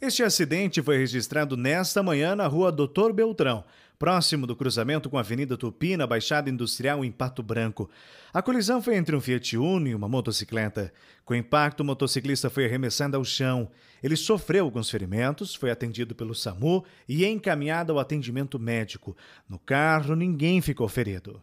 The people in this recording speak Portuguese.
Este acidente foi registrado nesta manhã na rua Doutor Beltrão, próximo do cruzamento com a Avenida Tupi, na Baixada Industrial em Pato Branco. A colisão foi entre um Fiat Uno e uma motocicleta. Com impacto, o motociclista foi arremessado ao chão. Ele sofreu alguns ferimentos, foi atendido pelo SAMU e encaminhado ao atendimento médico. No carro, ninguém ficou ferido.